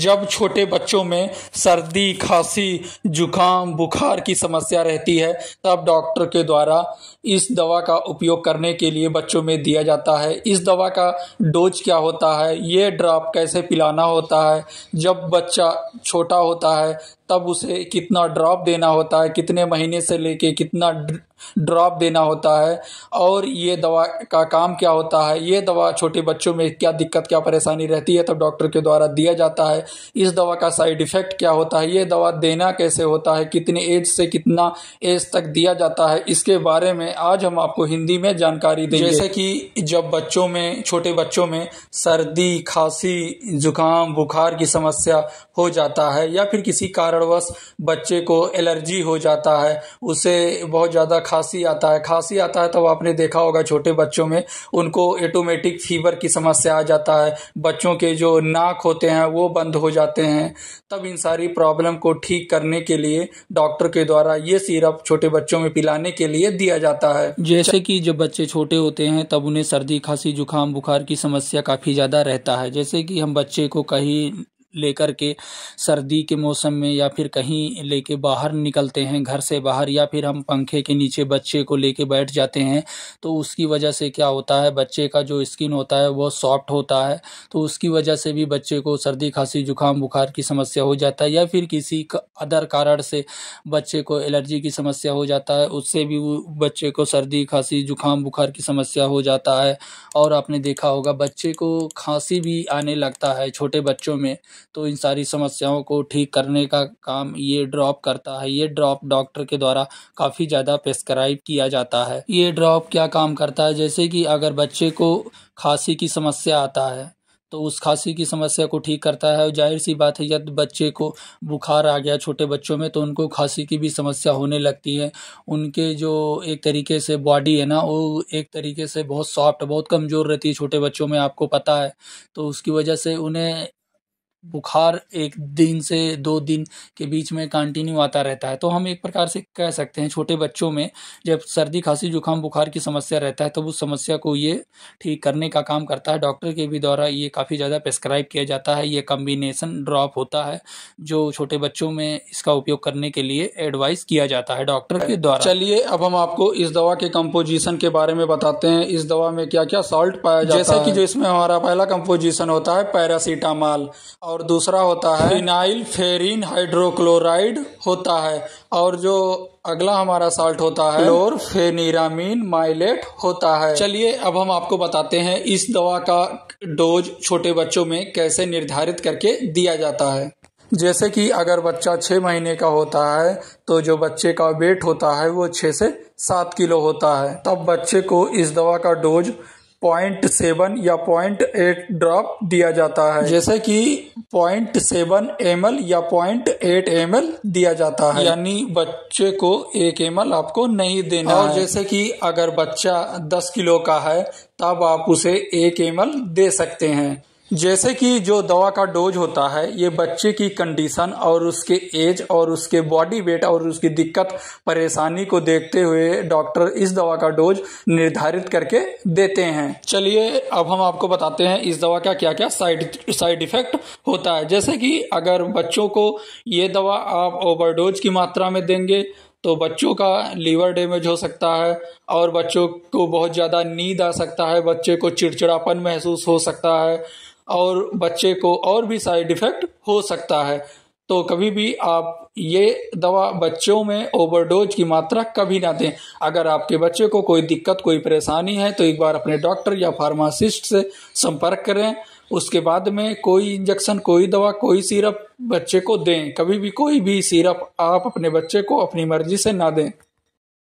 जब छोटे बच्चों में सर्दी खांसी जुकाम बुखार की समस्या रहती है तब डॉक्टर के द्वारा इस दवा का उपयोग करने के लिए बच्चों में दिया जाता है इस दवा का डोज क्या होता है ये ड्रॉप कैसे पिलाना होता है जब बच्चा छोटा होता है तब उसे कितना ड्रॉप देना होता है कितने महीने से लेके कितना ड्रॉप देना होता है और ये दवा का काम क्या होता है ये दवा छोटे बच्चों में क्या दिक्कत क्या परेशानी रहती है तब डॉक्टर के द्वारा दिया जाता है इस दवा का साइड इफ़ेक्ट क्या होता है ये दवा देना कैसे होता है कितने एज से कितना एज तक दिया जाता है इसके बारे में आज हम आपको हिंदी में जानकारी देंगे जैसे कि जब बच्चों में छोटे बच्चों में सर्दी खांसी जुकाम बुखार की समस्या हो जाता है या फिर किसी कारण कारणवश बच्चे को एलर्जी हो जाता है उसे बहुत ज़्यादा खांसी आता है खांसी आता है तो आपने देखा होगा छोटे बच्चों में उनको एटोमेटिक फीवर की समस्या आ जाता है बच्चों के जो नाक होते हैं वो बंद हो जाते हैं तब इन सारी प्रॉब्लम को ठीक करने के लिए डॉक्टर के द्वारा ये सिरप छोटे बच्चों में पिलाने के लिए दिया जाता है जैसे कि जब बच्चे छोटे होते हैं तब उन्हें सर्दी खांसी जुकाम बुखार की समस्या काफ़ी ज़्यादा रहता है जैसे कि हम बच्चे को कहीं लेकर के सर्दी के मौसम में या फिर कहीं लेके बाहर निकलते हैं घर से बाहर या फिर हम पंखे के नीचे बच्चे को लेके बैठ जाते हैं तो उसकी वजह से क्या होता है बच्चे का जो स्किन होता है वो सॉफ्ट होता है तो उसकी वजह से भी बच्चे को सर्दी खांसी जुकाम बुखार की समस्या हो जाता है या फिर किसी अदर कारण से बच्चे को एलर्जी की समस्या हो जाता है उससे भी वो बच्चे को सर्दी खांसी जुकाम बुखार की समस्या हो जाता है और आपने देखा होगा बच्चे को खांसी भी आने लगता है छोटे बच्चों में तो इन सारी समस्याओं को ठीक करने का काम ये ड्रॉप करता है ये ड्रॉप डॉक्टर के द्वारा काफ़ी ज़्यादा प्रेस्क्राइब किया जाता है ये ड्रॉप क्या काम करता है जैसे कि अगर बच्चे को खांसी की समस्या आता है तो उस खांसी की समस्या को ठीक करता है और जाहिर सी बात है यदि बच्चे को बुखार आ गया छोटे बच्चों में तो उनको खांसी की भी समस्या होने लगती है उनके जो एक तरीके से बॉडी है ना वो एक तरीके से बहुत सॉफ्ट बहुत कमज़ोर रहती है छोटे बच्चों में आपको पता है तो उसकी वजह से उन्हें बुखार एक दिन से दो दिन के बीच में कंटिन्यू आता रहता है तो हम एक प्रकार से कह सकते हैं छोटे बच्चों में जब सर्दी खांसी जुकाम बुखार की समस्या रहता है तब तो उस समस्या को ये ठीक करने का काम करता है डॉक्टर के भी द्वारा ये काफ़ी ज़्यादा प्रेस्क्राइब किया जाता है ये कम्बिनेसन ड्रॉप होता है जो छोटे बच्चों में इसका उपयोग करने के लिए एडवाइस किया जाता है डॉक्टर के द्वारा चलिए अब हम आपको इस दवा के कम्पोजिशन के बारे में बताते हैं इस दवा में क्या क्या सॉल्ट पाया जाता है जैसे कि जो इसमें हमारा पहला कम्पोजिशन होता है पैरासीटामॉल और और दूसरा होता है फिनाइल फेरिन हाइड्रोक्लोराइड होता है और जो अगला हमारा साल्ट होता है क्लोर फेनिरामीन माइलेट होता है चलिए अब हम आपको बताते हैं इस दवा का डोज छोटे बच्चों में कैसे निर्धारित करके दिया जाता है जैसे कि अगर बच्चा छः महीने का होता है तो जो बच्चे का वेट होता है वो छः से सात किलो होता है तब बच्चे को इस दवा का डोज पॉइंट सेवन या पॉइंट एट ड्रॉप दिया जाता है जैसे कि पॉइंट सेवन एम या पॉइंट एट एम दिया जाता है यानी बच्चे को एक एम आपको नहीं देना और जैसे कि अगर बच्चा दस किलो का है तब आप उसे एक एम दे सकते हैं जैसे कि जो दवा का डोज होता है ये बच्चे की कंडीशन और उसके एज और उसके बॉडी वेट और उसकी दिक्कत परेशानी को देखते हुए डॉक्टर इस दवा का डोज निर्धारित करके देते हैं चलिए अब हम आपको बताते हैं इस दवा का क्या क्या साइड साइड इफेक्ट होता है जैसे कि अगर बच्चों को ये दवा आप ओवरडोज की मात्रा में देंगे तो बच्चों का लीवर डैमेज हो सकता है और बच्चों को बहुत ज़्यादा नींद आ सकता है बच्चे को चिड़चिड़ापन महसूस हो सकता है और बच्चे को और भी साइड इफेक्ट हो सकता है तो कभी भी आप ये दवा बच्चों में ओवरडोज की मात्रा कभी ना दें अगर आपके बच्चे को कोई दिक्कत कोई परेशानी है तो एक बार अपने डॉक्टर या फार्मासिस्ट से संपर्क करें उसके बाद में कोई इंजेक्शन कोई दवा कोई सिरप बच्चे को दें कभी भी कोई भी सिरप आप अपने बच्चे को अपनी मर्जी से ना दें